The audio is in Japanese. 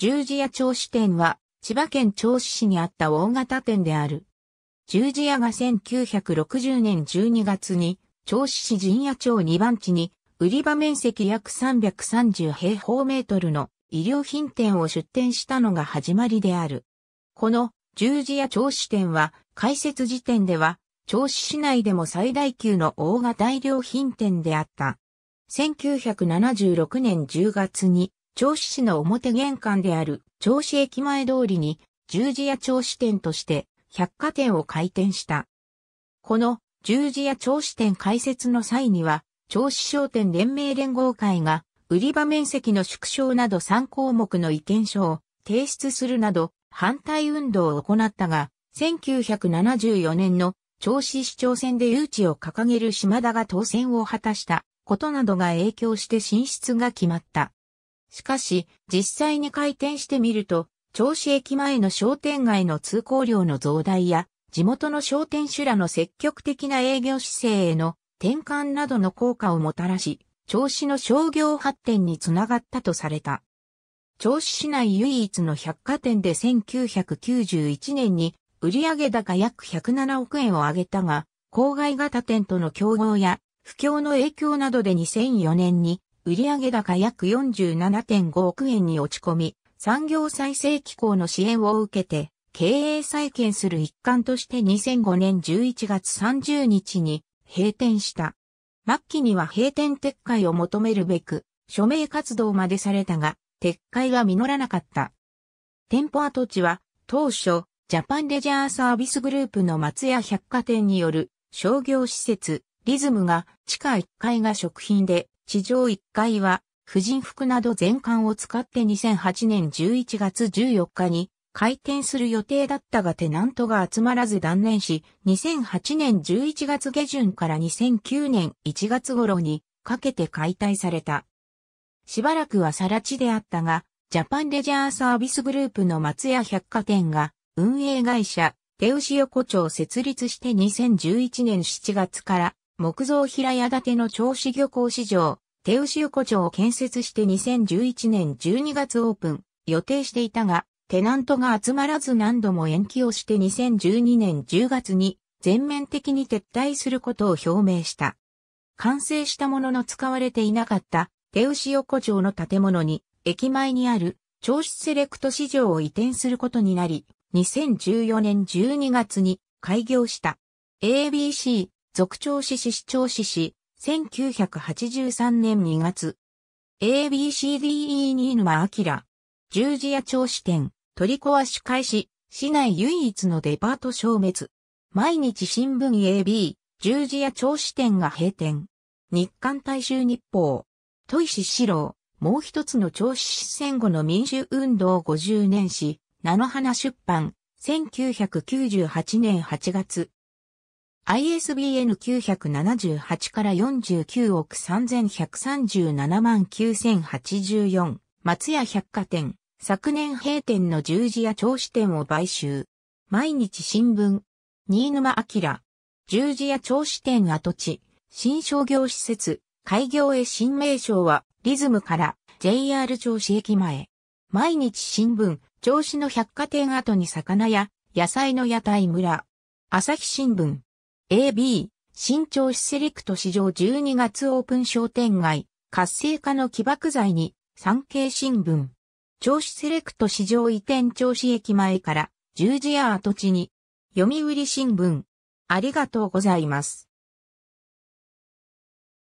十字屋銚子店は、千葉県銚子市にあった大型店である。十字屋が1960年12月に、銚子市陣屋町2番地に、売り場面積約330平方メートルの衣料品店を出店したのが始まりである。この十字屋銚子店は、開設時点では、銚子市内でも最大級の大型衣料品店であった。1976年10月に、銚子市の表玄関である銚子駅前通りに十字屋銚子店として百貨店を開店した。この十字屋銚子店開設の際には、銚子商店連盟連合会が売り場面積の縮小など3項目の意見書を提出するなど反対運動を行ったが、1974年の銚子市長選で誘致を掲げる島田が当選を果たしたことなどが影響して進出が決まった。しかし、実際に開店してみると、銚子駅前の商店街の通行量の増大や、地元の商店主らの積極的な営業姿勢への転換などの効果をもたらし、銚子の商業発展につながったとされた。銚子市内唯一の百貨店で1991年に売上高約107億円を上げたが、郊外型店との競合や不況の影響などで2004年に売上高約47.5億円に落ち込み、産業再生機構の支援を受けて、経営再建する一環として2005年11月30日に閉店した。末期には閉店撤回を求めるべく、署名活動までされたが、撤回が実らなかった。店舗跡地は、当初、ジャパンレジャーサービスグループの松屋百貨店による商業施設、リズムが地下1階が食品で、地上1階は、婦人服など全館を使って2008年11月14日に開店する予定だったがテナントが集まらず断念し、2008年11月下旬から2009年1月頃にかけて解体された。しばらくは更地であったが、ジャパンレジャーサービスグループの松屋百貨店が運営会社、手牛横丁設立して2011年7月から木造平屋建ての銚子漁港市場、手牛横丁を建設して2011年12月オープン、予定していたが、テナントが集まらず何度も延期をして2012年10月に全面的に撤退することを表明した。完成したものの使われていなかった手牛横丁の建物に駅前にある銚子セレクト市場を移転することになり、2014年12月に開業した。ABC 続調子市市長市市、1983年2月。a b c d e に沼明。十字屋調子店、取り壊し開始、市内唯一のデパート消滅。毎日新聞 AB、十字屋調子店が閉店。日刊大衆日報。戸石志郎、もう一つの調子戦後の民主運動50年史、菜の花出版、1998年8月。ISBN 978から49億3137万9084、松屋百貨店、昨年閉店の十字屋調子店を買収。毎日新聞、新沼明、十字屋調子店跡地、新商業施設、開業へ新名称は、リズムから JR 調子駅前。毎日新聞、調子の百貨店跡に魚屋、野菜の屋台村。朝日新聞。AB、新潮市セレクト市場12月オープン商店街、活性化の起爆剤に、産経新聞。調子セレクト市場移転調子駅前から、十字屋跡地に、読売新聞。ありがとうございます。